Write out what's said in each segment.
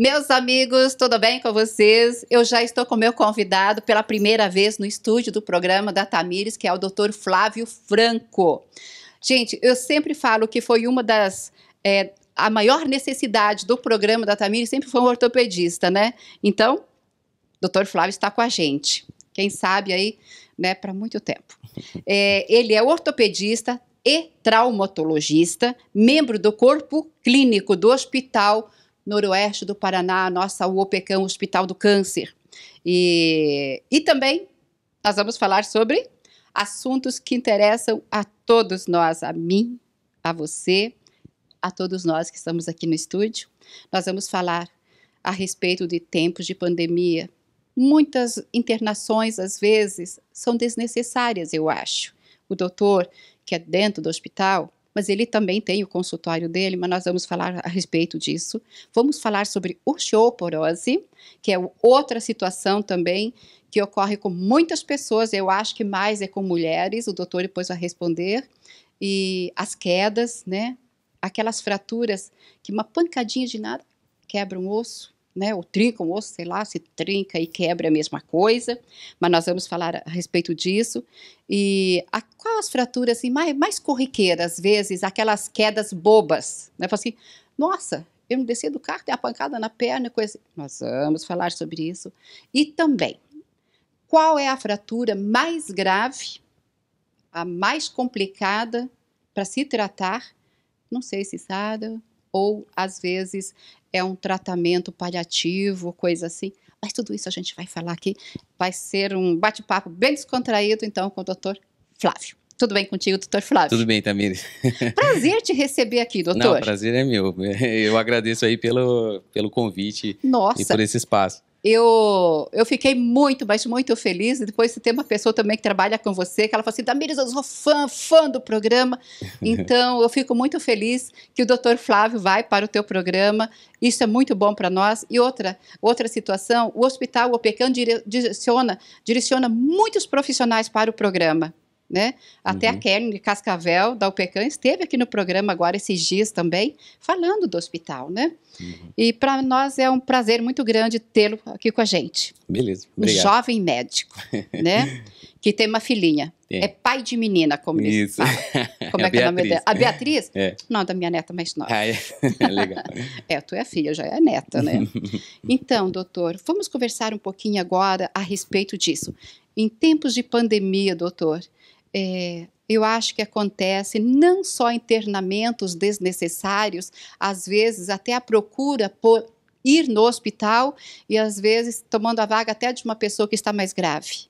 Meus amigos, tudo bem com vocês? Eu já estou com meu convidado pela primeira vez no estúdio do programa da Tamires, que é o Dr. Flávio Franco. Gente, eu sempre falo que foi uma das. É, a maior necessidade do programa da Tamires sempre foi um ortopedista, né? Então, Dr. Flávio está com a gente. Quem sabe aí, né, para muito tempo. É, ele é ortopedista e traumatologista, membro do corpo clínico do Hospital noroeste do Paraná, nossa UOPECAM, Hospital do Câncer. E, e também nós vamos falar sobre assuntos que interessam a todos nós, a mim, a você, a todos nós que estamos aqui no estúdio. Nós vamos falar a respeito de tempos de pandemia. Muitas internações, às vezes, são desnecessárias, eu acho. O doutor, que é dentro do hospital, mas ele também tem o consultório dele, mas nós vamos falar a respeito disso. Vamos falar sobre osteoporose, que é outra situação também que ocorre com muitas pessoas, eu acho que mais é com mulheres, o doutor depois vai responder, e as quedas, né? Aquelas fraturas que uma pancadinha de nada quebra um osso, né, ou trinca um sei lá, se trinca e quebra é a mesma coisa, mas nós vamos falar a respeito disso. E a, qual as fraturas assim, mais, mais corriqueiras, às vezes, aquelas quedas bobas, né? Fala assim, nossa, eu não desci do carro, tem a pancada na perna, coisa assim. Nós vamos falar sobre isso. E também, qual é a fratura mais grave, a mais complicada para se tratar? Não sei se sabe ou às vezes é um tratamento paliativo, coisa assim. Mas tudo isso a gente vai falar aqui. Vai ser um bate-papo bem descontraído, então, com o doutor Flávio. Tudo bem contigo, doutor Flávio? Tudo bem, Tamires. Prazer te receber aqui, doutor. Não, prazer é meu. Eu agradeço aí pelo, pelo convite Nossa. e por esse espaço eu, eu fiquei muito, mas muito feliz. depois você tem uma pessoa também que trabalha com você, que ela fala assim: Damiris, eu sou fã, fã do programa. Então, eu fico muito feliz que o doutor Flávio vai para o teu programa. Isso é muito bom para nós. E outra, outra situação: o hospital, o OPECAN, direciona, direciona muitos profissionais para o programa né? Até uhum. a Kellen de Cascavel, da UPECAM, esteve aqui no programa agora esses dias também, falando do hospital, né? Uhum. E para nós é um prazer muito grande tê-lo aqui com a gente. Beleza, obrigado. Um jovem médico, né? Que tem uma filhinha. É, é pai de menina, como eles Isso. É como é, que é o nome dela? A Beatriz? É. Não, da minha neta mais nova. Ah, é. Legal. é, tu é filha, já é neta, né? então, doutor, vamos conversar um pouquinho agora a respeito disso. Em tempos de pandemia, doutor, é, eu acho que acontece não só internamentos desnecessários, às vezes até a procura por ir no hospital e às vezes tomando a vaga até de uma pessoa que está mais grave.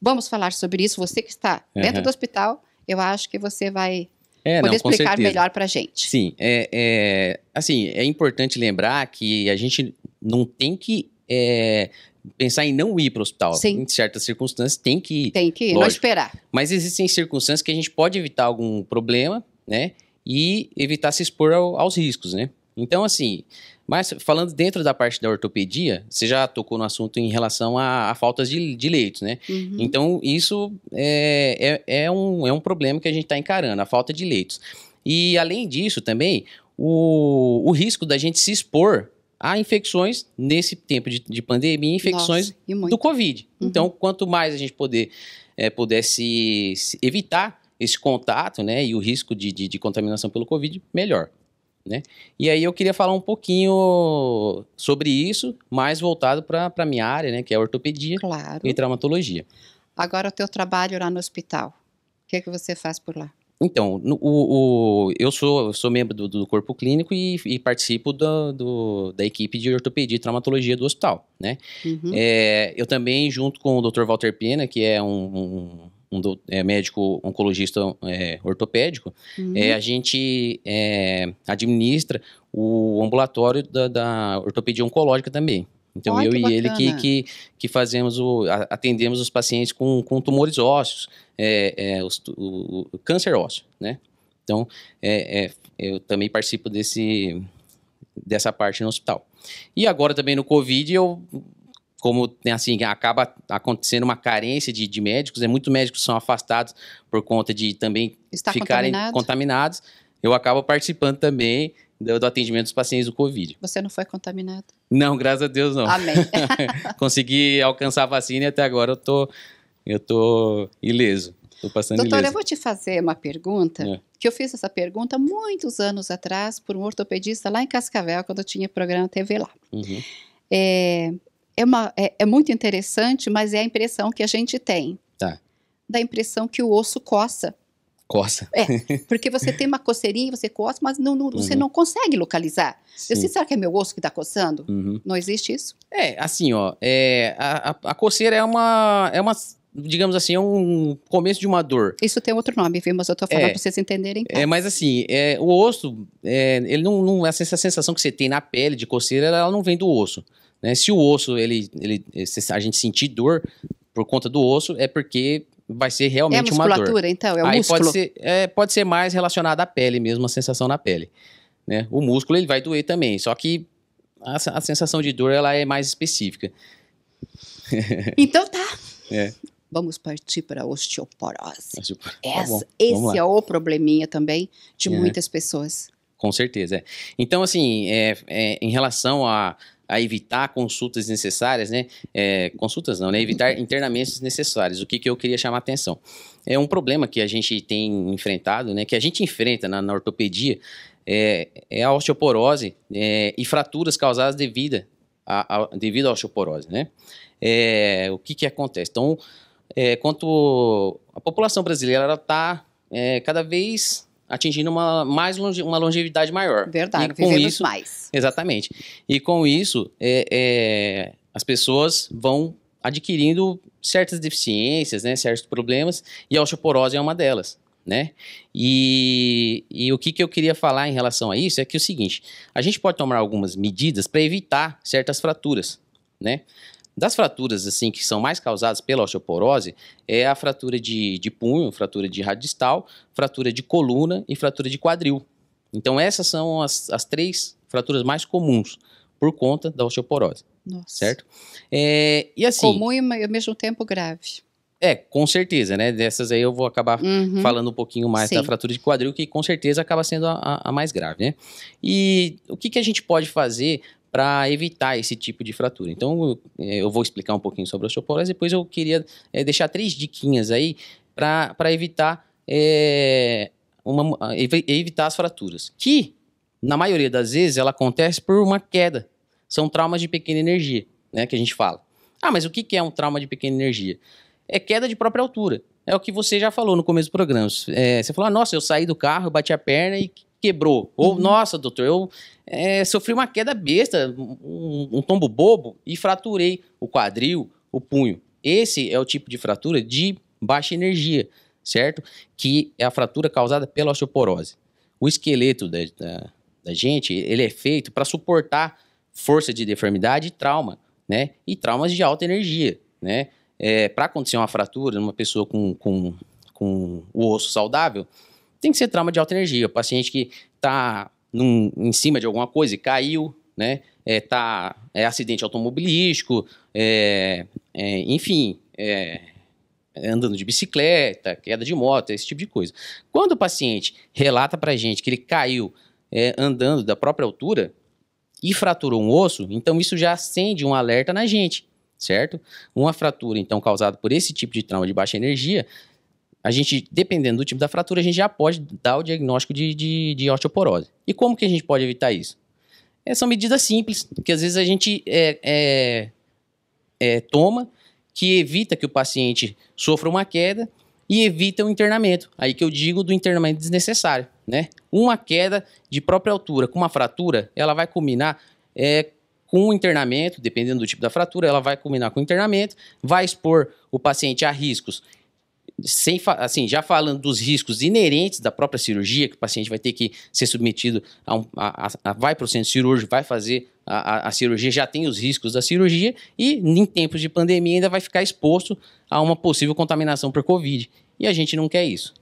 Vamos falar sobre isso. Você que está uhum. dentro do hospital, eu acho que você vai é, poder não, explicar melhor para a gente. Sim, é, é, assim, é importante lembrar que a gente não tem que é, pensar em não ir para o hospital. Sim. Em certas circunstâncias tem que ir. Tem que ir, lógico. não esperar. Mas existem circunstâncias que a gente pode evitar algum problema, né? E evitar se expor ao, aos riscos, né? Então, assim, mas falando dentro da parte da ortopedia, você já tocou no assunto em relação a, a faltas de, de leitos, né? Uhum. Então, isso é, é, é, um, é um problema que a gente está encarando, a falta de leitos. E, além disso, também, o, o risco da gente se expor há infecções nesse tempo de, de pandemia, infecções Nossa, do Covid. Uhum. Então, quanto mais a gente poder, é, eh, pudesse evitar esse contato né, e o risco de, de, de contaminação pelo Covid, melhor. Né? E aí eu queria falar um pouquinho sobre isso, mais voltado para a minha área, né, que é a ortopedia claro. e traumatologia. Agora o teu trabalho lá no hospital, o que, é que você faz por lá? Então, o, o, eu sou, sou membro do, do corpo clínico e, e participo do, do, da equipe de ortopedia e traumatologia do hospital, né? Uhum. É, eu também, junto com o Dr. Walter Pena, que é um, um, um é, médico oncologista é, ortopédico, uhum. É, a gente é, administra o ambulatório da, da ortopedia oncológica também. Então eu e ele que, que, que fazemos o, atendemos os pacientes com, com tumores ósseos, é, é, os, o, o, câncer ósseo, né? Então é, é, eu também participo desse, dessa parte no hospital. E agora também no Covid eu como assim acaba acontecendo uma carência de, de médicos, é né? muitos médicos são afastados por conta de também Está ficarem contaminado. contaminados. Eu acabo participando também do, do atendimento dos pacientes do Covid. Você não foi contaminado? Não, graças a Deus não. Amém. Consegui alcançar a vacina e até agora eu tô, eu tô ileso. Tô passando Doutora, ileso. eu vou te fazer uma pergunta, é. que eu fiz essa pergunta muitos anos atrás por um ortopedista lá em Cascavel, quando eu tinha programa TV lá. Uhum. É, é, uma, é, é muito interessante, mas é a impressão que a gente tem. Tá. Da impressão que o osso coça. Coça. É, porque você tem uma coceirinha, você coça, mas não, não, uhum. você não consegue localizar. Eu sei, será que é meu osso que está coçando? Uhum. Não existe isso? É, assim, ó, é, a, a, a coceira é uma, é uma digamos assim, é um começo de uma dor. Isso tem outro nome, viu? Mas eu estou falando é, vocês entenderem. É, mas assim, é, o osso, é, ele não, não, essa sensação que você tem na pele de coceira, ela não vem do osso. Né? Se o osso, ele, ele, a gente sentir dor por conta do osso, é porque vai ser realmente uma dor. É a musculatura, então? É o Aí músculo? Pode ser, é, pode ser mais relacionada à pele mesmo, a sensação na pele. Né? O músculo, ele vai doer também, só que a, a sensação de dor, ela é mais específica. Então tá. É. Vamos partir para a osteoporose. osteoporose. Tá Essa, tá esse é o probleminha também de é. muitas pessoas. Com certeza. É. Então, assim, é, é em relação a, a evitar consultas necessárias, né? É, consultas não, né? Evitar uhum. internamentos necessários. O que, que eu queria chamar a atenção? É um problema que a gente tem enfrentado, né? Que a gente enfrenta na, na ortopedia é, é, a osteoporose é, e fraturas causadas devido, a, a, devido à osteoporose, né? É, o que que acontece? Então, é, quanto a população brasileira, ela está é, cada vez atingindo uma, mais longe, uma longevidade maior. Verdade, e com isso mais. Exatamente. E com isso, é, é, as pessoas vão adquirindo certas deficiências, né, certos problemas, e a osteoporose é uma delas. Né? E, e o que, que eu queria falar em relação a isso é que é o seguinte: a gente pode tomar algumas medidas para evitar certas fraturas. Né? Das fraturas assim que são mais causadas pela osteoporose é a fratura de, de punho, fratura de radistal, fratura de coluna e fratura de quadril. Então essas são as, as três fraturas mais comuns por conta da osteoporose. Nossa. Certo? É, e assim. Comum e ao mesmo tempo grave. É, com certeza, né? Dessas aí eu vou acabar uhum. falando um pouquinho mais Sim. da fratura de quadril, que com certeza acaba sendo a, a mais grave, né? E o que, que a gente pode fazer para evitar esse tipo de fratura. Então, eh, eu vou explicar um pouquinho sobre a osteoporose, depois eu queria é, deixar três diquinhas aí para evitar, é, evitar as fraturas, que, na maioria das vezes, ela acontece por uma queda. São traumas de pequena energia, né, que a gente fala. Ah, mas o que é um trauma de pequena energia? É queda de própria altura. É o que você já falou no começo do programa. É, você falou, ah, nossa, eu saí do carro, bati a perna e quebrou. Ou, uhum. nossa, doutor, eu é, sofri uma queda besta, um, um tombo bobo e fraturei o quadril, o punho. Esse é o tipo de fratura de baixa energia, certo? Que é a fratura causada pela osteoporose. O esqueleto da, da, da gente, ele é feito para suportar força de deformidade e trauma, né? E traumas de alta energia, né? É, para acontecer uma fratura numa pessoa com, com, com o osso saudável, tem que ser trauma de alta energia. O paciente que está em cima de alguma coisa e caiu, né? É, tá, é acidente automobilístico, é, é, enfim, é, é andando de bicicleta, queda de moto, esse tipo de coisa. Quando o paciente relata para gente que ele caiu é, andando da própria altura e fraturou um osso, então isso já acende um alerta na gente, certo? Uma fratura, então, causada por esse tipo de trauma de baixa energia, a gente, dependendo do tipo da fratura, a gente já pode dar o diagnóstico de, de, de osteoporose. E como que a gente pode evitar isso? É, são medidas simples, que às vezes a gente é, é, é toma, que evita que o paciente sofra uma queda e evita o internamento. Aí que eu digo do internamento desnecessário. Né? Uma queda de própria altura com uma fratura, ela vai culminar é, com o internamento, dependendo do tipo da fratura, ela vai culminar com o internamento, vai expor o paciente a riscos sem assim, já falando dos riscos inerentes da própria cirurgia, que o paciente vai ter que ser submetido a, um, a, a, a vai para o centro cirúrgico, vai fazer a, cirurgia, já tem os riscos da cirurgia e em tempos de pandemia ainda vai ficar exposto a uma possível contaminação por covid. E a gente não quer isso.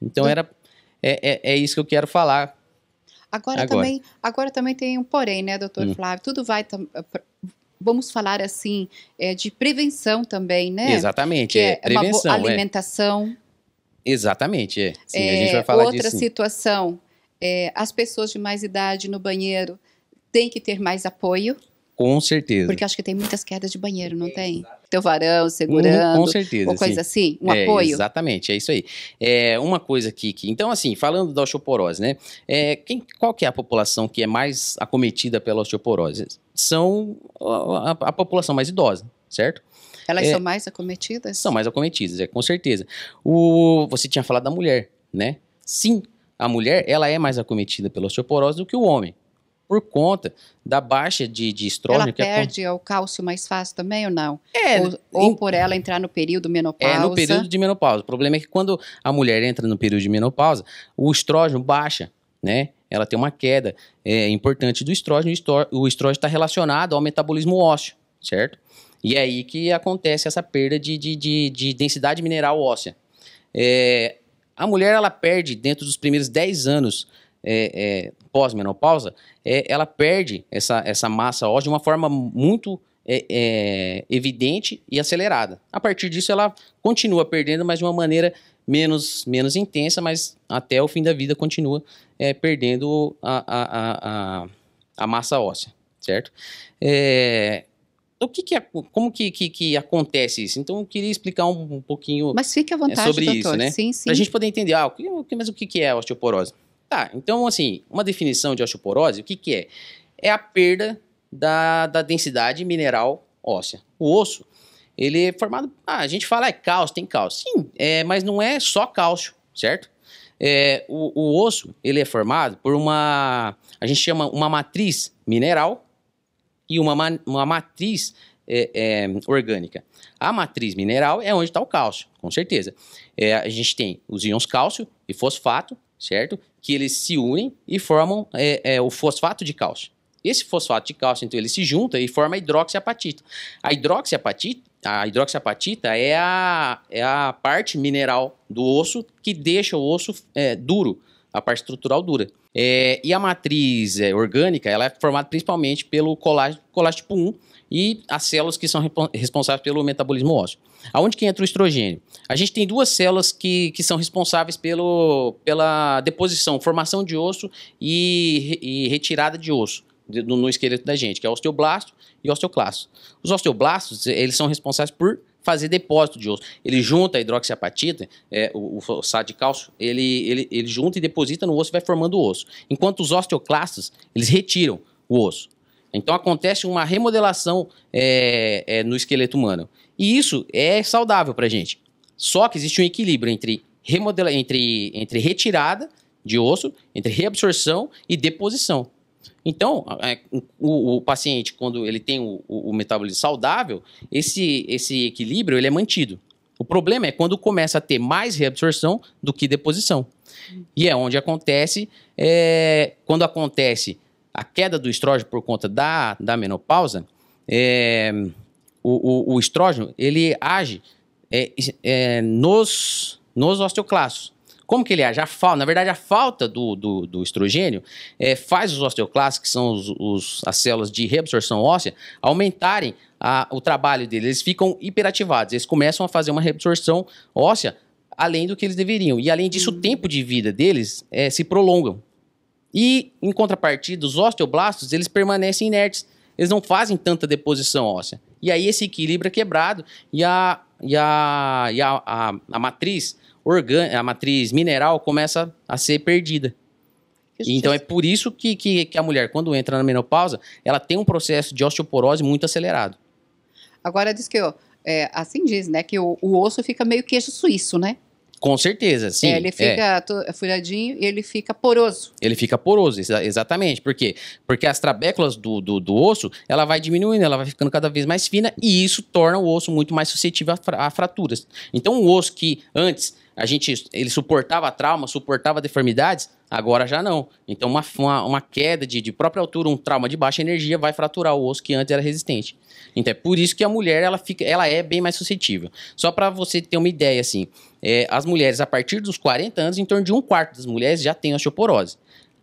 Então era é, é, é isso que eu quero falar Agora, agora, também agora também tem um porém, né, doutor hum. Flávio? Tudo vai vamos falar assim, é, de prevenção também, né? Exatamente, que é, é prevenção. Uma é. alimentação. É. Exatamente, é. Sim, a é, gente vai falar outra disso. Outra situação, as pessoas de mais idade no banheiro têm que ter mais apoio. Com certeza. Porque acho que tem muitas quedas de banheiro, não tem? Teu varão segurando. com certeza. coisa sim. assim, um é, apoio. Exatamente, é isso aí. É uma coisa aqui que. Então, assim, falando da osteoporose, né? É, quem, qual que é a população que é mais acometida pela osteoporose? São a, a, a população mais idosa, certo? Elas é, são mais acometidas? São mais acometidas, é, com certeza. O, você tinha falado da mulher, né? Sim, a mulher ela é mais acometida pela osteoporose do que o homem por conta da baixa de, de estrógeno. Ela perde é o cálcio mais fácil também ou não? É. Ou, ou, por ela entrar no período menopausa. É, no período de menopausa. O problema é que quando a mulher entra no período de menopausa, o estrógeno baixa, né? Ela tem uma queda é, importante do estrógeno. O estrógeno está relacionado ao metabolismo ósseo, certo? E é aí que acontece essa perda de, de, de, de densidade mineral óssea. É, a mulher ela perde dentro dos primeiros 10 anos é, é, pós-menopausa, é, ela perde essa, essa massa óssea de uma forma muito é, é, evidente e acelerada. A partir disso, ela continua perdendo, mas de uma maneira menos, menos intensa, mas até o fim da vida continua perdendo a, a, a, a, massa óssea, certo? o que, que como que, que, que, acontece isso? Então, eu queria explicar um, um pouquinho. Mas fique à vontade, sobre doutor. isso, né? Sim, sim. Para a gente poder entender, ah, o que, mas o que, que é a osteoporose? Tá, então assim, uma definição de osteoporose, o que, que é? É a perda da, da densidade mineral óssea. O osso, ele é formado. Ah, a gente fala é cálcio, tem cálcio. Sim, é, mas não é só cálcio, certo? É, o, o osso, ele é formado por uma. A gente chama uma matriz mineral e uma, uma matriz é, é, orgânica. A matriz mineral é onde está o cálcio, com certeza. É, a gente tem os íons cálcio e fosfato, certo? que eles se unem e formam é, é, o fosfato de cálcio. Esse fosfato de cálcio, então, ele se junta e forma a hidroxiapatita. A hidroxiapatita, a hidroxiapatita é, a, é a parte mineral do osso que deixa o osso é, duro, a parte estrutural dura. É, e a matriz é, orgânica ela é formada principalmente pelo colágeno, colágeno tipo 1, e as células que são responsáveis pelo metabolismo ósseo. Aonde que entra o estrogênio? A gente tem duas células que, que são responsáveis pelo, pela deposição, formação de osso e, e retirada de osso no, no esqueleto da gente, que é o osteoblasto e o osteoclasto. Os osteoblastos, eh, eles são responsáveis por fazer depósito de osso. Ele junta a hidroxiapatita, é, o, o fosfato de cálcio, ele, ele, ele junta e deposita no osso e vai formando o osso. Enquanto os osteoclastos, eles retiram o osso. Então acontece uma remodelação é, é, no esqueleto humano. E isso é saudável para a gente. Só que existe um equilíbrio entre, remodela entre, entre retirada de osso, entre reabsorção e deposição. Então, é, o, o, paciente, quando ele tem o, o, metabolismo saudável, esse, esse equilíbrio ele é mantido. O problema é quando começa a ter mais reabsorção do que deposição. E é onde acontece, é, quando acontece a queda do estrógeno por conta da, da menopausa, é, o, o, o, estrógeno ele age é, é, nos, nos osteoclastos. Como que ele age? A falta, na verdade, a falta do, do, do estrogênio é, faz os osteoclastos, que são os, os, as células de reabsorção óssea, aumentarem a, o trabalho deles. Eles ficam hiperativados, eles começam a fazer uma reabsorção óssea além do que eles deveriam. E além disso, o uhum. tempo de vida deles é, se prolongam. E, em contrapartida, os osteoblastos, eles permanecem inertes, eles não fazem tanta deposição óssea. E aí esse equilíbrio é quebrado e a, e a, e a, a, a matriz orgânica, a matriz mineral começa a ser perdida. então é por isso que, que, que a mulher, quando entra na menopausa, ela tem um processo de osteoporose muito acelerado. Agora diz que, ó, é, assim diz, né, que o, o osso fica meio queijo suíço, né? Com certeza, sim. É, ele é. fica é. furadinho e ele fica poroso. Ele fica poroso, exatamente. Por quê? Porque as trabéculas do, do, do, osso, ela vai diminuindo, ela vai ficando cada vez mais fina e isso torna o osso muito mais suscetível a, fra a fraturas. Então, um osso que antes a gente, ele suportava trauma, suportava deformidades, agora já não. Então, uma, uma, uma queda de, de, própria altura, um trauma de baixa energia vai fraturar o osso que antes era resistente. Então, é por isso que a mulher ela fica, ela é bem mais suscetível. Só para você ter uma ideia, assim, é, as mulheres, a partir dos 40 anos, em torno de um quarto das mulheres já tem osteoporose.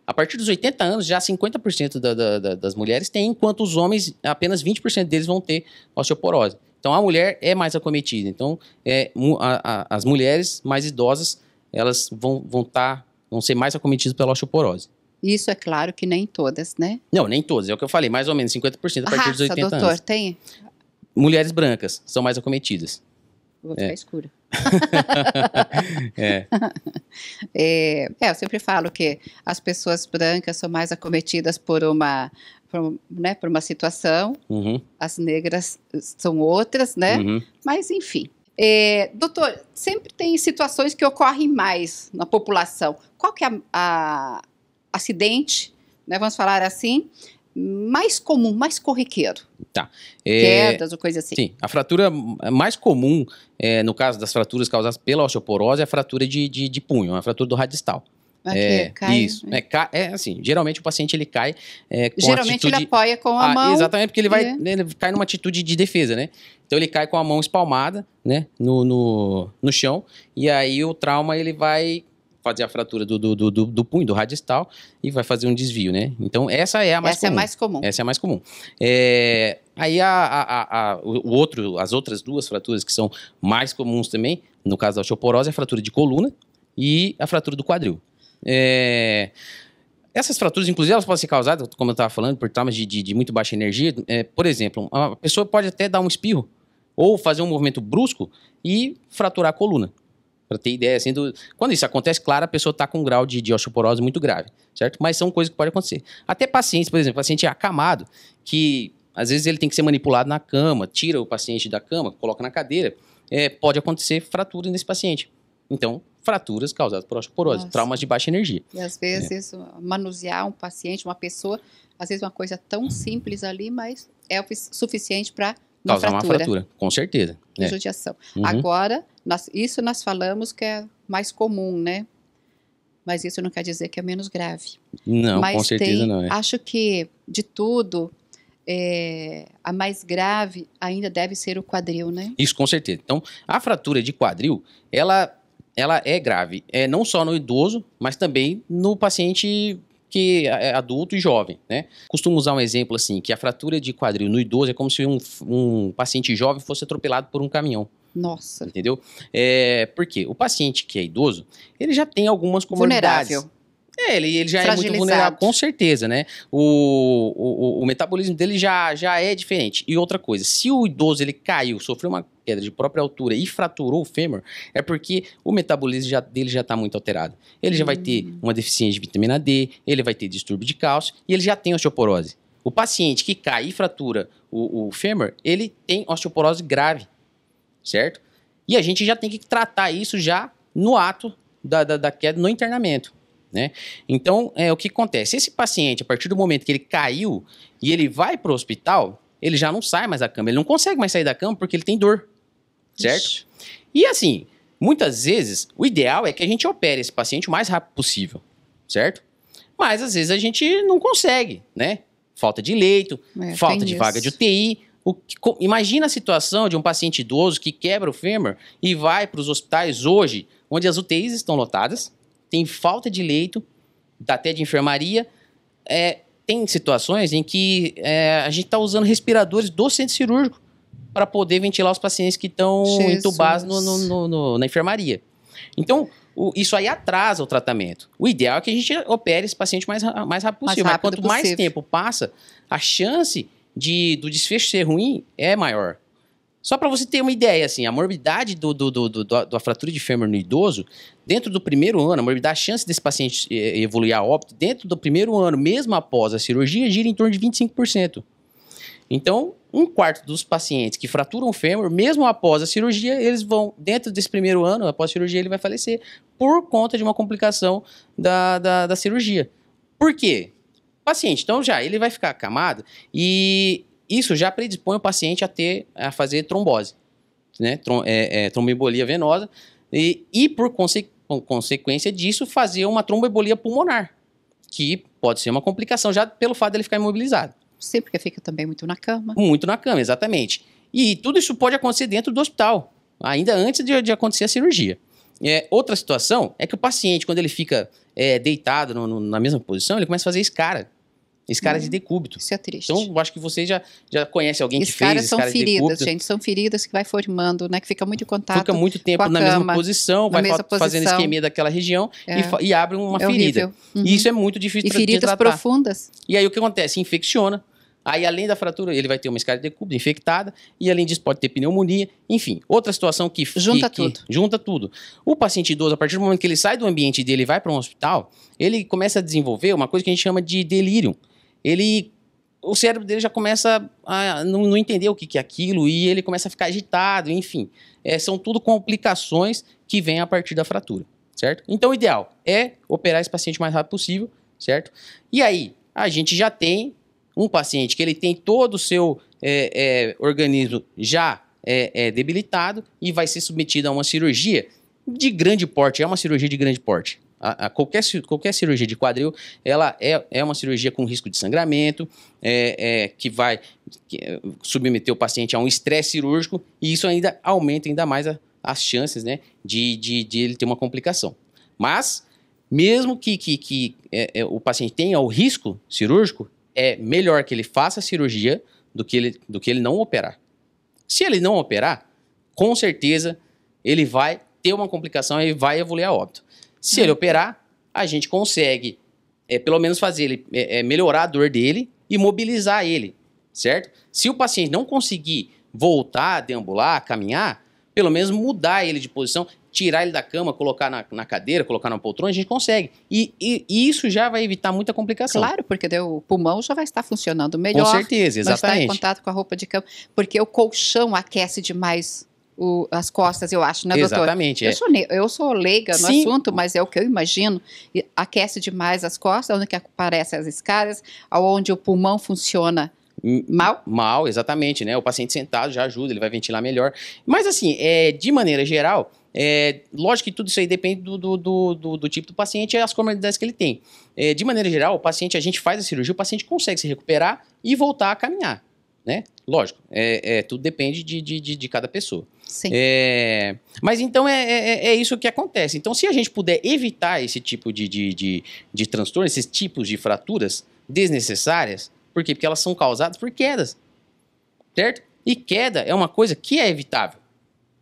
A partir dos 80 anos, já 50% da, da, da, das mulheres têm, enquanto os homens, apenas 20% deles vão ter osteoporose. Então a mulher é mais acometida. Então é, a, a, as mulheres mais idosas elas vão vão, tá, vão ser mais acometidas pela osteoporose. Isso é claro que nem todas, né? Não, nem todas. É o que eu falei, mais ou menos 50% a partir Raça, dos 80 doutor, anos. tem? Mulheres brancas são mais acometidas. Vou ficar é. escura. é. é. É, eu sempre falo que as pessoas brancas são mais acometidas por uma por, né, por uma situação, uhum. as negras eh, são outras, né? Uhum. Mas enfim. É, doutor, sempre tem situações que ocorrem mais na população. Qual que é a, a acidente, né, vamos falar assim, mais comum, mais corriqueiro? Tá. É, Quedas ou coisa assim. Sim, a fratura eh, mais comum, é, no caso das fraturas causadas pela osteoporose, é a fratura de, de, de punho, é a fratura do radistal. Aqui, é, cai, isso. Né? É. É, é, assim, geralmente o paciente ele cai é, com Geralmente atitude... ele apoia com a ah, mão. Exatamente, porque ele vai né, ele cai numa atitude de defesa, né? Então ele cai com a mão espalmada, né? No, no, no chão. E aí o trauma ele vai fazer a fratura do, do, do, do, do punho, do radistal, e vai fazer um desvio, né? Então essa é a mais essa comum. Essa é a mais comum. Essa é a mais comum. É, aí a, a, a, o outro, as outras duas fraturas que são mais comuns também, no caso da osteoporose, é a fratura de coluna e a fratura do quadril. É... Essas fraturas, inclusive, elas podem ser causadas, como eu estava falando, por traumas de, de, de, muito baixa energia. É, por exemplo, a pessoa pode até dar um espirro ou fazer um movimento brusco e fraturar a coluna. Para ter ideia, assim, do... quando isso acontece, claro, a pessoa está com um grau de, de, osteoporose muito grave, certo? Mas são coisas que podem acontecer. Até pacientes, por exemplo, paciente acamado, que às vezes ele tem que ser manipulado na cama, tira o paciente da cama, coloca na cadeira, é, pode acontecer fratura nesse paciente. Então, fraturas causadas por osteoporose, Nossa. traumas de baixa energia. E às vezes é. isso, manusear um paciente, uma pessoa, às vezes uma coisa tão simples ali, mas é o suficiente para causar fratura. uma fratura, com certeza. Prejudicação. Né? Uhum. Agora, nós, isso nós falamos que é mais comum, né? Mas isso não quer dizer que é menos grave. Não, mas com certeza tem, não. É. Acho que de tudo é, a mais grave ainda deve ser o quadril, né? Isso, com certeza. Então, a fratura de quadril, ela ela é grave, é não só no idoso, mas também no paciente que é, é adulto e jovem, né? Costumo usar um exemplo assim, que a fratura de quadril no idoso é como se um, um paciente jovem fosse atropelado por um caminhão. Nossa. Entendeu? É, porque O paciente que é idoso, ele já tem algumas comorbidades. Vulnerável. É, ele, ele já é muito vulnerável, com certeza, né? O, o, o, metabolismo dele já, já é diferente. E outra coisa, se o idoso ele caiu, sofreu uma queda de própria altura e fraturou o fêmur, é porque o metabolismo já, dele já está muito alterado. Ele já vai ter hum. uma deficiência de vitamina D, ele vai ter distúrbio de cálcio e ele já tem osteoporose. O paciente que cai e fratura o, o fêmur, ele tem osteoporose grave, certo? E a gente já tem que tratar isso já no ato da, da, da queda, no internamento. Né? Então, é, o que acontece? Esse paciente, a partir do momento que ele caiu e ele vai para o hospital, ele já não sai mais da cama, ele não consegue mais sair da cama porque ele tem dor, certo? Ixi. E assim, muitas vezes, o ideal é que a gente opere esse paciente o mais rápido possível, certo? Mas às vezes a gente não consegue, né? Falta de leito, é, falta de isso. vaga de UTI, que, imagina a situação de um paciente idoso que quebra o fêmur e vai para os hospitais hoje, onde as UTIs estão lotadas, tem falta de leito, até de enfermaria. É, tem situações em que é, a gente está usando respiradores do centro cirúrgico para poder ventilar os pacientes que estão entubados no, no, no, na enfermaria. Então, o, isso aí atrasa o tratamento. O ideal é que a gente opere esse paciente mais, mais rápido possível. Mais rápido mas quanto possível. mais tempo passa, a chance de, do desfecho ser ruim é maior. Só para você ter uma ideia, assim, a morbidade do, do, do, do, da fratura de fêmur no idoso, dentro do primeiro ano, a morbidade, a chance desse paciente eh, eh, evoluir a óbito, dentro do primeiro ano, mesmo após a cirurgia, gira em torno de 25%. Então, um quarto dos pacientes que fraturam fêmur, mesmo após a cirurgia, eles vão, dentro desse primeiro ano, após a cirurgia, ele vai falecer por conta de uma complicação da, da, da cirurgia. Por quê? O paciente, então já, ele vai ficar acamado e isso já predispõe o paciente a ter, a fazer trombose, né? Trom é, é, venosa e, e por conse consequência disso fazer uma tromboembolia pulmonar, que pode ser uma complicação já pelo fato dele ficar imobilizado. Sim, porque fica também muito na cama. Muito na cama, exatamente. E tudo isso pode acontecer dentro do hospital, ainda antes de, de acontecer a cirurgia. É, outra situação é que o paciente, quando ele fica é, deitado no, no, na mesma posição, ele começa a fazer escara. Esse cara hum. é de uhum. decúbito. Isso é triste. Então, eu acho que você já, já conhece alguém que fez. Caras são feridas, gente. São feridas que vai formando, né? Que fica muito em contato. Fica muito tempo na cama, mesma posição, na vai mesma fazendo posição. isquemia daquela região é. e, e, abre uma é ferida. Uhum. E isso é muito difícil e de feridas tratar. profundas. E aí o que acontece? Infecciona. Aí, além da fratura, ele vai ter uma escada de cubo infectada, e além disso, pode ter pneumonia, enfim, outra situação que. Junta que, tudo. Que, junta tudo. O paciente idoso, a partir do momento que ele sai do ambiente dele e vai para um hospital, ele começa a desenvolver uma coisa que a gente chama de delírio ele o cérebro dele já começa a não, não entender o que, que é aquilo e ele começa a ficar agitado, enfim. É, são tudo complicações que vêm a partir da fratura, certo? Então, o ideal é operar esse paciente o mais rápido possível, certo? E aí, a gente já tem um paciente que ele tem todo o seu é, é, organismo já é, é, debilitado e vai ser submetido a uma cirurgia de grande porte, é uma cirurgia de grande porte, a, a qualquer, qualquer cirurgia de quadril, ela é, é uma cirurgia com risco de sangramento, é, é que vai que, eh, submeter o paciente a um estresse cirúrgico e isso ainda aumenta ainda mais a, as chances né, de, de, de ele ter uma complicação. Mas, mesmo que, que, que é, é, o paciente tenha o risco cirúrgico, é melhor que ele faça a cirurgia do que ele, do que ele não operar. Se ele não operar, com certeza ele vai ter uma complicação e vai evoluir a óbito. Se ele hum. operar, a gente consegue, é, pelo menos fazer ele é, é, melhorar a dor dele e mobilizar ele, certo? Se o paciente não conseguir voltar, deambular, caminhar, pelo menos mudar ele de posição, tirar ele da cama, colocar na, na cadeira, colocar na poltrona, a gente consegue. E, e, e, isso já vai evitar muita complicação. Claro, porque o pulmão já vai estar funcionando melhor. Com certeza, exatamente. Vai estar em contato com a roupa de cama, porque o colchão aquece demais o, as costas, eu acho, né, doutor? Exatamente. Eu, é. sou, eu sou leiga no Sim. assunto, mas é o que eu imagino. Aquece demais as costas, onde que aparecem as escadas, onde o pulmão funciona hum, mal. Mal, exatamente, né? O paciente sentado já ajuda, ele vai ventilar melhor. Mas assim, é, de maneira geral, é, lógico que tudo isso aí depende do, do, do, do, tipo do paciente e as comorbidades que ele tem. É, de maneira geral, o paciente, a gente faz a cirurgia, o paciente consegue se recuperar e voltar a caminhar né? Lógico, é, é tudo depende de, de, de, de, cada pessoa. Sim. É, mas então é, é, é, é, isso que acontece. Então, se a gente puder evitar esse tipo de, de, de, de transtorno, esses tipos de fraturas desnecessárias, por quê? Porque elas são causadas por quedas, certo? E queda é uma coisa que é evitável,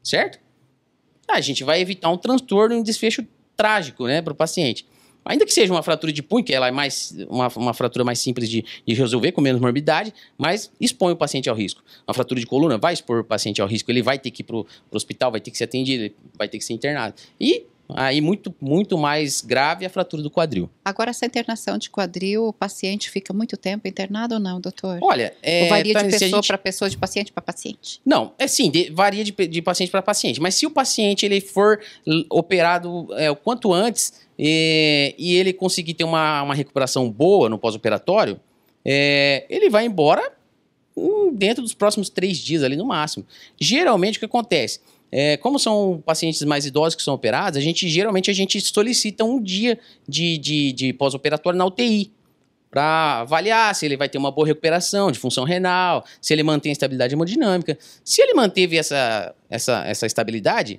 certo? A gente vai evitar um transtorno e um desfecho trágico né, para o paciente. Ainda que seja uma fratura de punho, que ela é mais uma, uma fratura mais simples de, de resolver, com menos morbidade, mas expõe o paciente ao risco. Uma fratura de coluna vai expor o paciente ao risco, ele vai ter que ir para o hospital, vai ter que ser atendido, vai ter que ser internado. E Aí ah, muito, muito mais grave a fratura do quadril. Agora, essa internação de quadril, o paciente fica muito tempo internado ou não, doutor? Olha, é, ou varia de tá, pessoa gente... para pessoa, de paciente para paciente? Não, é sim, de, varia de, de paciente para paciente. Mas se o paciente ele for operado é, o quanto antes é, e ele conseguir ter uma, uma recuperação boa no pós-operatório, é, ele vai embora hum, dentro dos próximos três dias ali no máximo. Geralmente o que acontece? É, como são pacientes mais idosos que são operados, a gente geralmente a gente solicita um dia de, de, de pós-operatório na UTI para avaliar se ele vai ter uma boa recuperação de função renal, se ele mantém a estabilidade hemodinâmica. Se ele manteve essa, essa, essa estabilidade,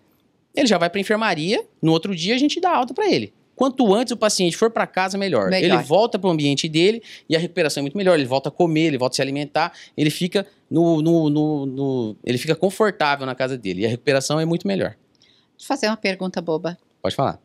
ele já vai para enfermaria. No outro dia a gente dá alta para ele. Quanto antes o paciente for para casa, melhor. melhor. Ele volta para o ambiente dele e a recuperação é muito melhor. Ele volta a comer, ele volta a se alimentar, ele fica no, no, no, no ele fica confortável na casa dele e a recuperação é muito melhor. eu fazer uma pergunta boba. Pode falar.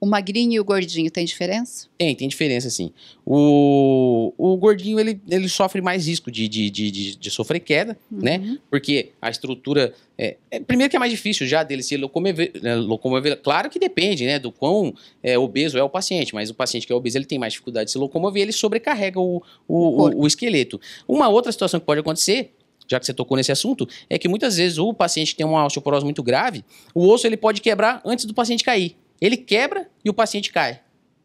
O magrinho e o gordinho tem diferença? Tem, tem diferença, sim. O, o gordinho, ele, ele sofre mais risco de, de, de, de, de sofrer queda, uhum. né? Porque a estrutura... É, é, primeiro que é mais difícil já dele se locomover, né, locomover. Claro que depende, né? Do quão é, obeso é o paciente. Mas o paciente que é obeso, ele tem mais dificuldade de se locomover. Ele sobrecarrega o, o, o, o esqueleto. Uma outra situação que pode acontecer já que você tocou nesse assunto, é que muitas vezes o paciente tem uma osteoporose muito grave, o osso ele pode quebrar antes do paciente cair. Ele quebra e o paciente cai.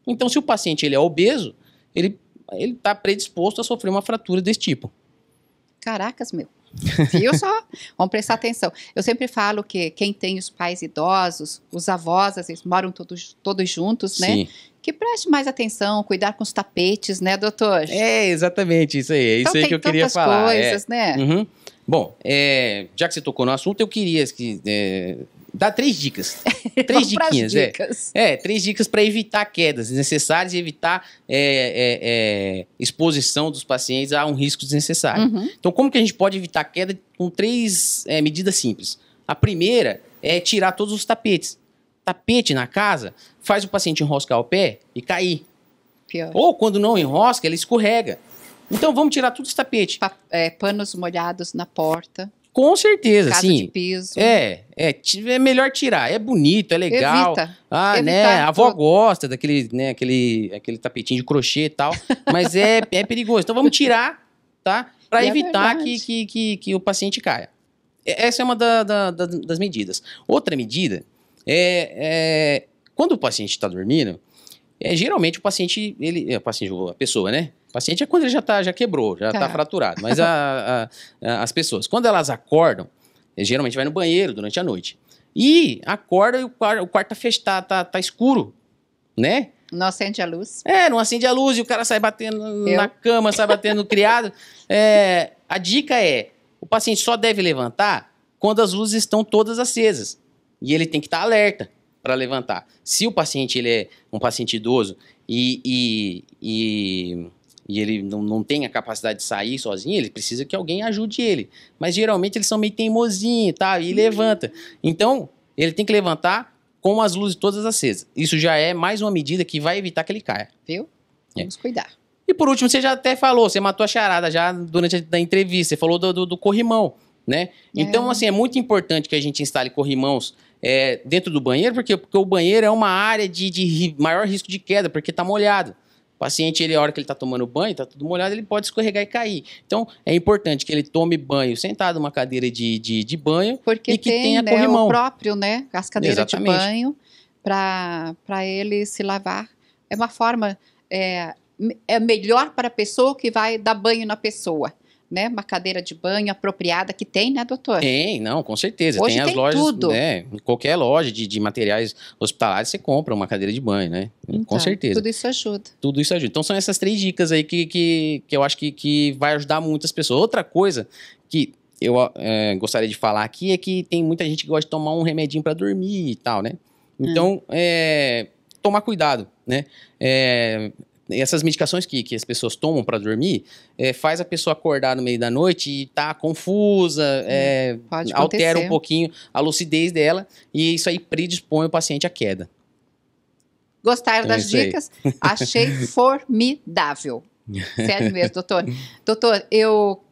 Então, se o paciente ele é obeso, ele ele está predisposto a sofrer uma fratura desse tipo. Caracas, meu. Viu só? Vamos prestar atenção. Eu sempre falo que quem tem os pais idosos, os avós, às vezes moram todos, todos juntos, né? Sim. Que preste mais atenção, cuidar com os tapetes, né, doutor? É, exatamente, isso aí. É então, isso aí que eu queria falar. É. coisas, é. né? Uhum. Bom, é, já que você tocou no assunto, eu queria que, é, Dá três dicas. Três diquinhas, é. dicas. É. é. três dicas para evitar quedas desnecessárias e evitar é, é, é, exposição dos pacientes a um risco desnecessário. Uhum. Então, como que a gente pode evitar queda com três é, medidas simples? A primeira é tirar todos os tapetes. Tapete na casa faz o paciente enroscar o pé e cair. Pior. Ou quando não enrosca, ele escorrega. Então vamos tirar todos os tapetes. Pa é, panos molhados na porta. Com certeza, Casa sim. De piso. É, é, é melhor tirar. É bonito, é legal. Evita. Ah, né? A avó gosta daquele, né, aquele, aquele tapetinho de crochê e tal, mas é, é perigoso. Então vamos tirar, tá? Para é evitar que, que, que, que, o paciente caia. Essa é uma da, da, da, das medidas. Outra medida é, é quando o paciente está dormindo, é, geralmente o paciente, ele, é, o paciente, a pessoa, né? paciente é quando ele já, tá, já quebrou, já está tá fraturado. Mas a, a, a, as pessoas, quando elas acordam, eh, geralmente vai no banheiro durante a noite. E acorda e o quarto, o quarto tá, fechado, tá, tá, tá escuro, né? Não acende a luz. É, não acende a luz e o cara sai batendo Eu? na cama, sai batendo no criado. É, a dica é: o paciente só deve levantar quando as luzes estão todas acesas. E ele tem que estar tá alerta para levantar. Se o paciente ele é um paciente idoso e, e, e e ele não, não tem a capacidade de sair sozinho, ele precisa que alguém ajude ele. Mas geralmente eles são meio teimosinhos tá? e uhum. levanta. Então, ele tem que levantar com as luzes todas acesas. Isso já é mais uma medida que vai evitar que ele caia. Viu? É. Vamos é. cuidar. E por último, você já até falou, você matou a charada já durante a entrevista, você falou do, do, do corrimão, né? É. Então, assim, é muito importante que a gente instale corrimãos é, dentro do banheiro, porque, porque o banheiro é uma área de, de maior risco de queda, porque está molhado. O paciente, ele, a hora que ele está tomando banho, está tudo molhado, ele pode escorregar e cair. Então, é importante que ele tome banho sentado numa cadeira de, de, de banho Porque e que tem, tenha né, corrimão. o próprio, né? As cadeiras Exatamente. de banho para ele se lavar. É uma forma... É, é melhor para a pessoa que vai dar banho na pessoa né, uma cadeira de banho apropriada que tem, né, doutor? Tem, não, com certeza. Hoje tem, tem as lojas, tudo. né? Qualquer loja de, de materiais hospitalares você compra uma cadeira de banho, né? Então, com certeza. Tudo isso ajuda. Tudo isso ajuda. Então são essas três dicas aí que, que, que eu acho que, que vai ajudar muitas pessoas. Outra coisa que eu é, gostaria de falar aqui é que tem muita gente que gosta de tomar um remedinho para dormir e tal, né? É. Então, é, tomar cuidado, né? É, essas medicações que, que as pessoas tomam para dormir é, faz a pessoa acordar no meio da noite e tá confusa, hum, é, altera um pouquinho a lucidez dela e isso aí predispõe o paciente à queda. Gostaram então, das é dicas? Aí. Achei formidável. Sério mesmo, doutor. Doutor, eu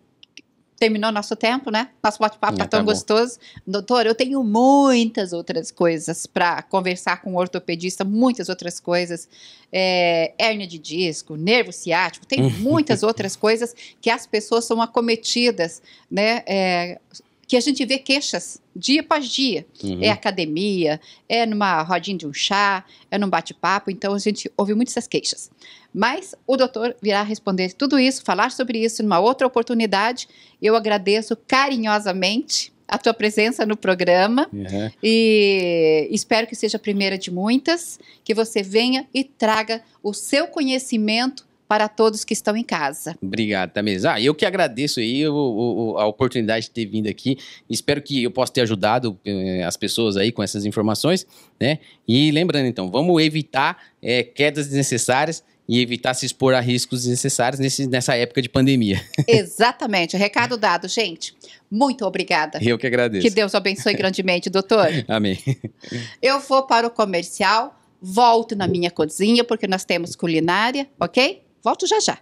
terminou nosso tempo, né? Nosso bate-papo está hum, tá tão gostoso. Doutor, eu tenho muitas outras coisas para conversar com o ortopedista, muitas outras coisas. É, hérnia de disco, nervo ciático, tem muitas outras coisas que as pessoas são acometidas, né? É, que a gente vê queixas dia após dia. Uhum. É academia, é numa rodinha de um chá, é num bate-papo, então a gente ouve muitas essas queixas. Mas o doutor virá responder tudo isso, falar sobre isso numa outra oportunidade. Eu agradeço carinhosamente a tua presença no programa uhum. e espero que seja a primeira de muitas, que você venha e traga o seu conhecimento para todos que estão em casa. Obrigado, Tamires. Tá ah, eu que agradeço aí o, o, a oportunidade de ter vindo aqui. Espero que eu possa ter ajudado eh, as pessoas aí com essas informações, né? E lembrando, então, vamos evitar eh, quedas desnecessárias e evitar se expor a riscos desnecessários nesse, nessa época de pandemia. Exatamente. Recado dado, gente. Muito obrigada. Eu que agradeço. Que Deus abençoe grandemente, doutor. Amém. Eu vou para o comercial, volto na minha cozinha, porque nós temos culinária, ok? Volto já já.